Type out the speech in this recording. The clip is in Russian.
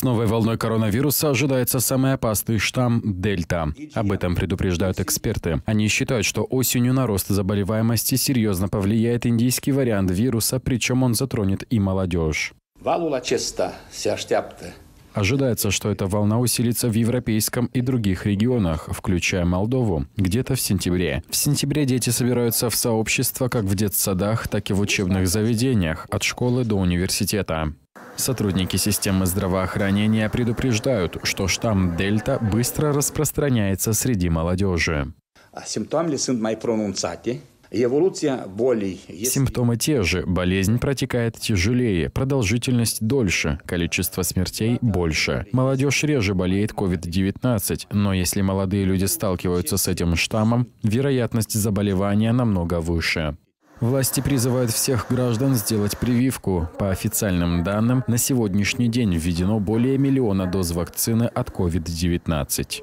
С новой волной коронавируса ожидается самый опасный штамм – Дельта. Об этом предупреждают эксперты. Они считают, что осенью на рост заболеваемости серьезно повлияет индийский вариант вируса, причем он затронет и молодежь. Ожидается, что эта волна усилится в европейском и других регионах, включая Молдову, где-то в сентябре. В сентябре дети собираются в сообщества как в детсадах, так и в учебных заведениях, от школы до университета. Сотрудники системы здравоохранения предупреждают, что штамм Дельта быстро распространяется среди молодежи. А Симптомы те же. Болезнь протекает тяжелее, продолжительность дольше, количество смертей больше. Молодежь реже болеет COVID-19, но если молодые люди сталкиваются с этим штаммом, вероятность заболевания намного выше. Власти призывают всех граждан сделать прививку. По официальным данным, на сегодняшний день введено более миллиона доз вакцины от COVID-19.